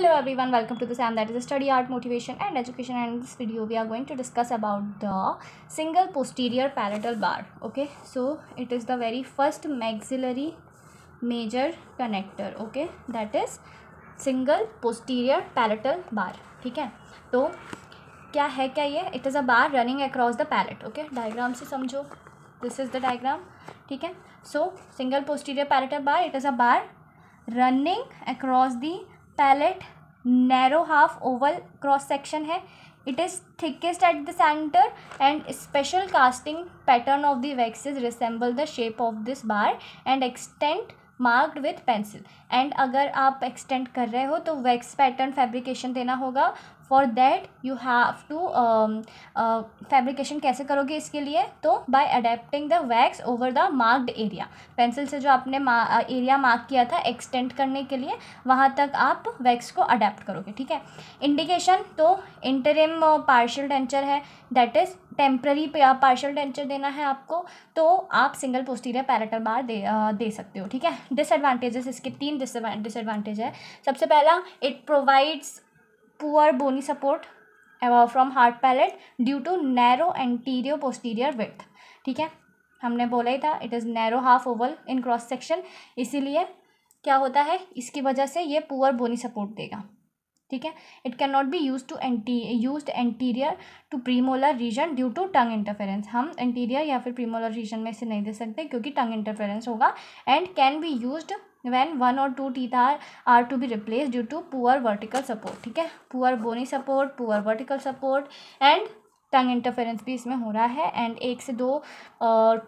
hello everyone welcome to the SAM that is study art motivation and education and this video we are going to discuss about the single posterior palatal bar okay so it is the very first maxillary major connector okay that is single posterior palatal bar ठीक है तो क्या है क्या ये it is a bar running across the palate okay diagram से समझो this is the diagram ठीक है सो single posterior palatal bar it is a bar running across the palate narrow half oval cross section है it is thickest at the centre and special casting pattern of the wax is resemble the shape of this bar and extent marked with pencil and अगर आप extend कर रहे हो तो wax pattern fabrication देना होगा for that you have to fabrication कैसे करोगे इसके लिए तो by adapting the wax over the marked area pencil से जो आपने एरिया मार्क uh, किया था एक्सटेंड करने के लिए वहाँ तक आप वैक्स को अडेप्ट करोगे ठीक है इंडिकेशन तो इंटरिम पार्शियल टेंचर है that is temporary partial denture देना है आपको तो आप सिंगल पोस्टीरियर पैरेटल बार दे आ, uh, दे सकते हो ठीक है डिसएडवांटेजेस इसके तीन डिसएडवांटेज है सबसे पहला it provides poor bony support uh, from hard palate due to narrow anterior posterior width ठीक है हमने बोला ही था it is narrow half oval in cross section इसीलिए क्या होता है इसकी वजह से ये पुअर बोनी सपोर्ट देगा ठीक है it can not be use to anti use anterior to premolar region due to tongue interference हम एंटीरियर या फिर प्रीमोलर रीजन में इसे नहीं दे सकते क्योंकि टंग इंटरफेरेंस होगा and can be use when one और two teeth are are to be replace due to poor vertical support ठीक है poor bony support poor vertical support and tongue interference भी इसमें हो रहा है एंड एक से दो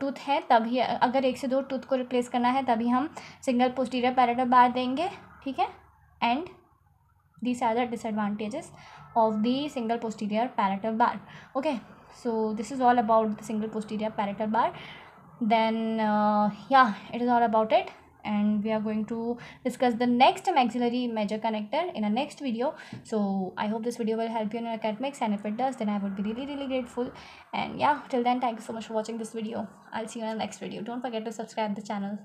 टूथ है तभी अगर एक से दो टूथ को रिप्लेस करना है तभी हम सिंगल पोस्टीरियर पैरेटल बार देंगे ठीक है and this are the disadvantages of the single posterior palatal bar okay so this is all about the single posterior palatal bar then yeah it is all about it and we are going to discuss the next maxillary major connector in our next video so i hope this video will help you in your academics and if it does then i would be really really grateful and yeah till then thank you so much for watching this video i'll see you in the next video don't forget to subscribe the channel